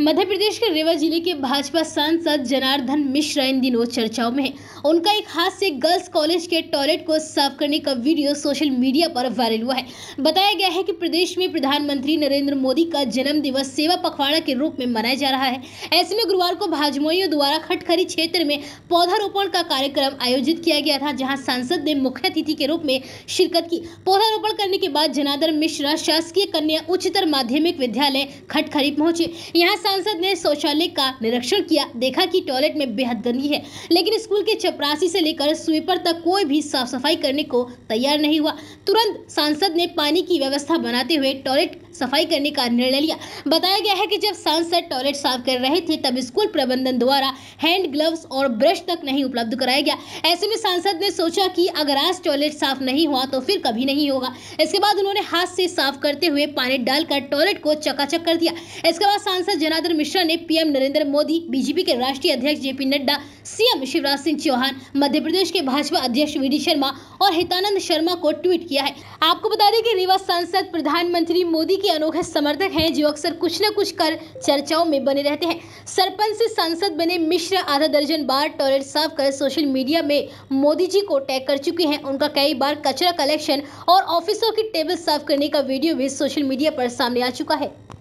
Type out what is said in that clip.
मध्य प्रदेश के रेवा जिले के भाजपा सांसद जनार्दन मिश्रा इन दिनों चर्चाओं में है उनका एक हाथ से गर्ल्स कॉलेज के टॉयलेट को साफ करने का वीडियो सोशल मीडिया पर वायरल हुआ है बताया गया है कि प्रदेश में प्रधानमंत्री नरेंद्र मोदी का जन्म दिवस सेवा पखवाड़ा के रूप में मनाया जा रहा है ऐसे में गुरुवार को भाजमोइयों द्वारा खटखरी क्षेत्र में पौधारोपण का कार्यक्रम आयोजित किया गया था जहाँ सांसद ने मुख्य अतिथि के रूप में शिरकत की पौधारोपण करने के बाद जनार्दन मिश्रा शासकीय कन्या उच्चतर माध्यमिक विद्यालय खटखरी पहुंचे यहाँ सांसद ने शौचालय का निरीक्षण किया देखा कि टॉयलेट में बेहद गंदगी है लेकिन स्कूल के चपरासी से लेकर स्वीपर तक कोई भी साफ सफाई करने को तैयार नहीं हुआ तुरंत सांसद ने पानी की व्यवस्था बनाते हुए टॉयलेट सफाई करने का निर्णय लिया बताया गया है कि जब सांसद टॉयलेट साफ कर रहे थे तब स्कूल प्रबंधन द्वारा हैंड ग्लव्स और ब्रश तक नहीं उपलब्ध कराया गया ऐसे में सांसद ने सोचा कि अगर आज टॉयलेट साफ नहीं हुआ तो फिर कभी नहीं होगा इसके बाद उन्होंने हाथ से साफ करते हुए पानी डालकर टॉयलेट को चकाचक कर दिया इसके बाद सांसद जनार्दन मिश्रा ने पीएम नरेंद्र मोदी बीजेपी के राष्ट्रीय अध्यक्ष जेपी नड्डा सीएम शिवराज सिंह चौहान मध्य प्रदेश के भाजपा अध्यक्ष वी शर्मा और हितानंद शर्मा को ट्वीट किया है आपको बता दें कि रीवा सांसद प्रधानमंत्री मोदी के अनोखे समर्थक हैं जो अक्सर कुछ न कुछ कर चर्चाओं में बने रहते हैं सरपंच से सांसद बने मिश्र आधा दर्जन बार टॉयलेट साफ कर सोशल मीडिया में मोदी जी को टैग कर चुके हैं उनका कई बार कचरा कलेक्शन और ऑफिसों की टेबल साफ करने का वीडियो भी सोशल मीडिया पर सामने आ चुका है